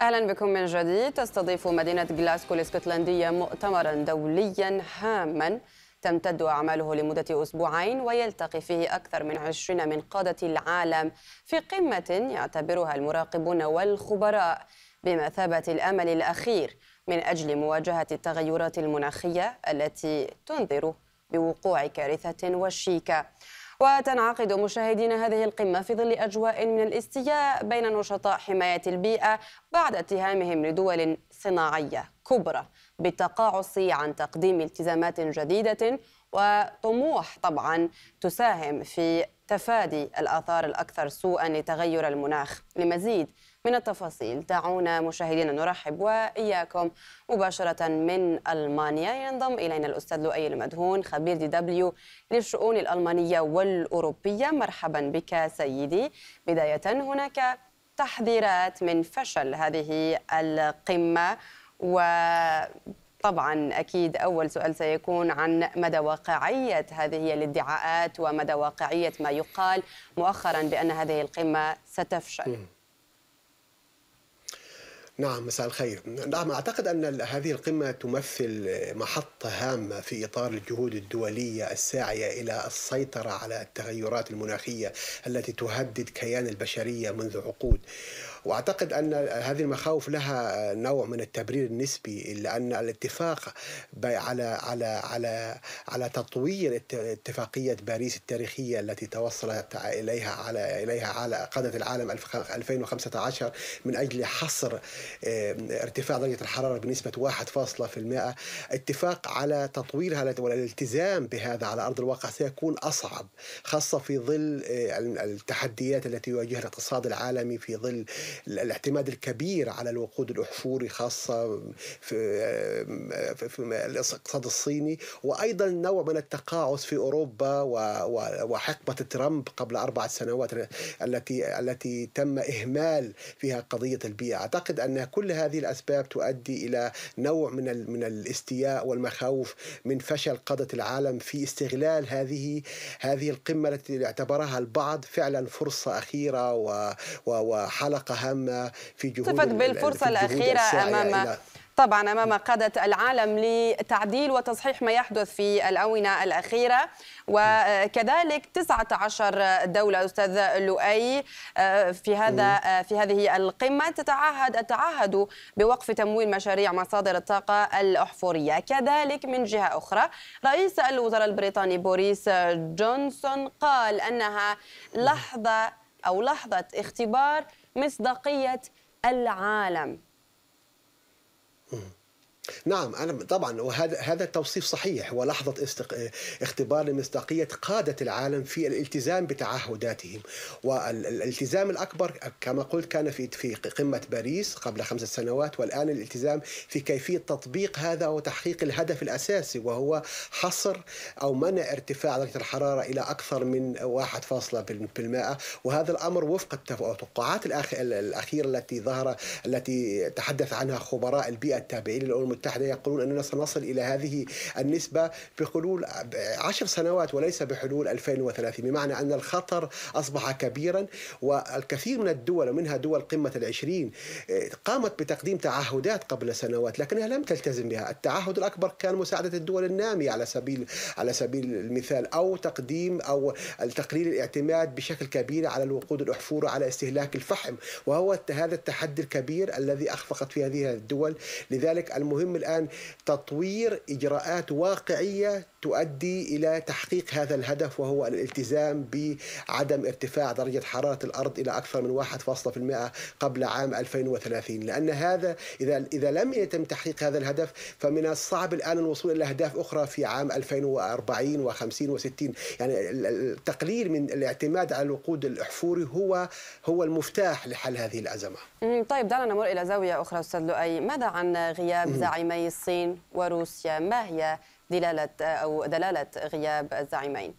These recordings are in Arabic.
اهلا بكم من جديد تستضيف مدينه غلاسكو الاسكتلنديه مؤتمرا دوليا هاما تمتد أعماله لمدة أسبوعين ويلتقي فيه أكثر من عشرين من قادة العالم في قمة يعتبرها المراقبون والخبراء بمثابة الأمل الأخير من أجل مواجهة التغيرات المناخية التي تنذر بوقوع كارثة وشيكة وتنعقد مشاهدين هذه القمة في ظل أجواء من الاستياء بين نشطاء حماية البيئة بعد اتهامهم لدول صناعية كبرى بالتقاعس عن تقديم التزامات جديدة وطموح طبعا تساهم في تفادي الآثار الأكثر سوءا لتغير المناخ لمزيد من التفاصيل دعونا مشاهدينا نرحب وإياكم مباشرة من ألمانيا ينضم إلينا الأستاذ لؤي المدهون خبير دي دبليو للشؤون الألمانية والأوروبية مرحبا بك سيدي بداية هناك تحذيرات من فشل هذه القمة و طبعا اكيد اول سؤال سيكون عن مدى واقعيه هذه الادعاءات ومدى واقعيه ما يقال مؤخرا بان هذه القمه ستفشل. نعم مساء الخير نعم أعتقد أن هذه القمة تمثل محطة هامة في إطار الجهود الدولية الساعية إلى السيطرة على التغيرات المناخية التي تهدد كيان البشرية منذ عقود واعتقد ان هذه المخاوف لها نوع من التبرير النسبي الا ان الاتفاق على على على على تطوير اتفاقيه باريس التاريخيه التي توصلت اليها على اليها على قاده العالم 2015 من اجل حصر آه، ارتفاع درجه الحراره بنسبه 1% اتفاق على تطويرها والالتزام بهذا على ارض الواقع سيكون اصعب خاصه في ظل آه، التحديات التي يواجهها الاقتصاد العالمي في ظل الاعتماد الكبير على الوقود الاحفوري خاصه آه، في, في الاقتصاد الصيني وايضا نوع من التقاعس في اوروبا وحقبه ترامب قبل اربع سنوات التي التي تم اهمال فيها قضيه البيئه اعتقد ان أن كل هذه الأسباب تؤدي إلى نوع من من الاستياء والمخاوف من فشل قادة العالم في استغلال هذه هذه القمة التي اعتبرها البعض فعلا فرصة أخيرة وحلقة هامة في جهود استفد بالفرصة الأخيرة أمام طبعا امام قاده العالم لتعديل وتصحيح ما يحدث في الاونه الاخيره وكذلك 19 دوله استاذ لؤي آه، في هذا آه، في هذه القمه تتعهد التعهد بوقف تمويل مشاريع مصادر الطاقه الاحفوريه كذلك من جهه اخرى رئيس الوزراء البريطاني بوريس جونسون قال انها لحظه او لحظه اختبار مصداقيه العالم Mm-hmm. نعم انا طبعا وهذا هذا التوصيف صحيح ولحظه استق... اختبار لمصداقيه قاده العالم في الالتزام بتعهداتهم والالتزام الاكبر كما قلت كان في في قمه باريس قبل خمس سنوات والان الالتزام في كيفيه تطبيق هذا وتحقيق الهدف الاساسي وهو حصر او منع ارتفاع درجه الحراره الى اكثر من 1.1% وهذا الامر وفق التوقعات الاخيره التي ظهر التي تحدث عنها خبراء البيئه التابعين للامم المتحدة يقولون أننا سنصل إلى هذه النسبة بحلول عشر سنوات وليس بحلول 2030 بمعنى أن الخطر أصبح كبيرا والكثير من الدول ومنها دول قمة العشرين آه، قامت بتقديم تعهدات قبل سنوات لكنها لم تلتزم بها التعهد الأكبر كان مساعدة الدول النامية على سبيل على سبيل المثال أو تقديم أو تقليل الاعتماد بشكل كبير على الوقود الأحفور على استهلاك الفحم وهو هذا التحدي الكبير الذي أخفقت فيه هذه الدول لذلك المهم المهم الآن تطوير إجراءات واقعية تؤدي الى تحقيق هذا الهدف وهو الالتزام بعدم ارتفاع درجه حراره الارض الى اكثر من 1.5% قبل عام 2030 لان هذا اذا اذا لم يتم تحقيق هذا الهدف فمن الصعب الان الوصول الى اهداف اخرى في عام 2040 و50 و60 يعني التقليل من الاعتماد على الوقود الاحفوري هو هو المفتاح لحل هذه الازمه. طيب دعنا نمر الى زاويه اخرى استاذ لؤي، ماذا عن غياب زعيمي الصين وروسيا؟ ما هي دلالة أو دلالة غياب الزعيمين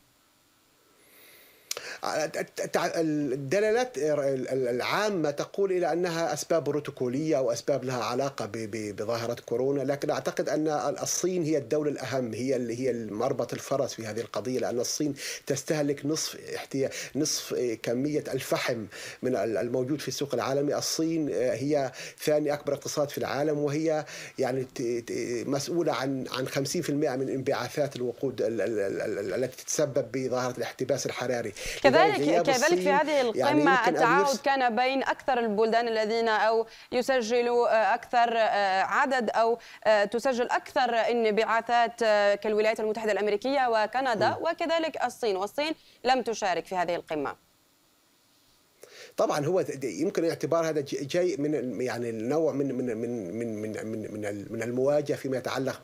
الدلالات العامة تقول إلى أنها أسباب بروتوكولية أو أسباب لها علاقة بظاهرة كورونا لكن أعتقد أن الصين هي الدولة الأهم هي اللي هي مربط الفرس في هذه القضية لأن الصين تستهلك نصف نصف كمية الفحم من الموجود في السوق العالمي الصين هي ثاني أكبر اقتصاد في العالم وهي يعني مسؤولة عن عن 50% من انبعاثات الوقود التي تتسبب بظاهرة الاحتباس الحراري كذلك كذلك في هذه يعني القمه يعني التعاود كان بين اكثر البلدان الذين او يسجلوا آه، اكثر آه، عدد او آه، تسجل اكثر انبعاثات كالولايات المتحده الامريكيه وكندا وكذلك الصين والصين لم تشارك في هذه القمه طبعا هو يمكن اعتبار هذا جاي من يعني النوع من من من من من من, من المواجهه فيما يتعلق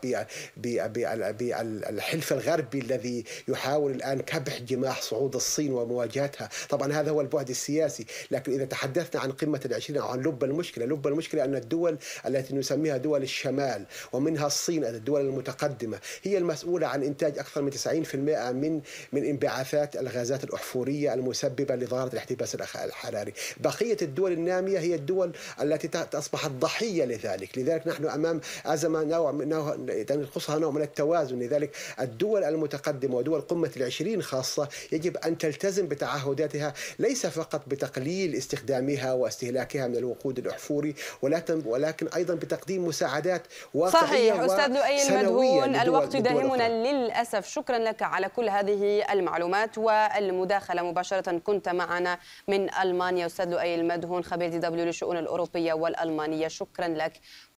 ب بالحلف الغربي الذي يحاول الان كبح جماح صعود الصين ومواجهتها، طبعا هذا هو البعد السياسي، لكن اذا تحدثنا عن قمه العشرين او عن لب المشكله، لب المشكله ان الدول التي نسميها دول الشمال ومنها الصين الدول المتقدمه هي المسؤوله عن انتاج اكثر من 90% من من انبعاثات الغازات الاحفوريه المسببه لظاهره الاحتباس الحراري. التجاري بقية الدول النامية هي الدول التي أصبحت ضحية لذلك لذلك نحن أمام أزمة نوع تنقصها يعني نوع من التوازن لذلك الدول المتقدمة ودول قمة العشرين خاصة يجب أن تلتزم بتعهداتها ليس فقط بتقليل استخدامها واستهلاكها من الوقود الأحفوري ولكن أيضا بتقديم مساعدات واقعية صحيح أستاذ لؤي المدهون الوقت يداهمنا للأسف شكرا لك على كل هذه المعلومات والمداخلة مباشرة كنت معنا من ألمانيا ألمانيا أستاذ لؤي المدهون خبير دي دبليو للشؤون الأوروبية والألمانية شكرا لك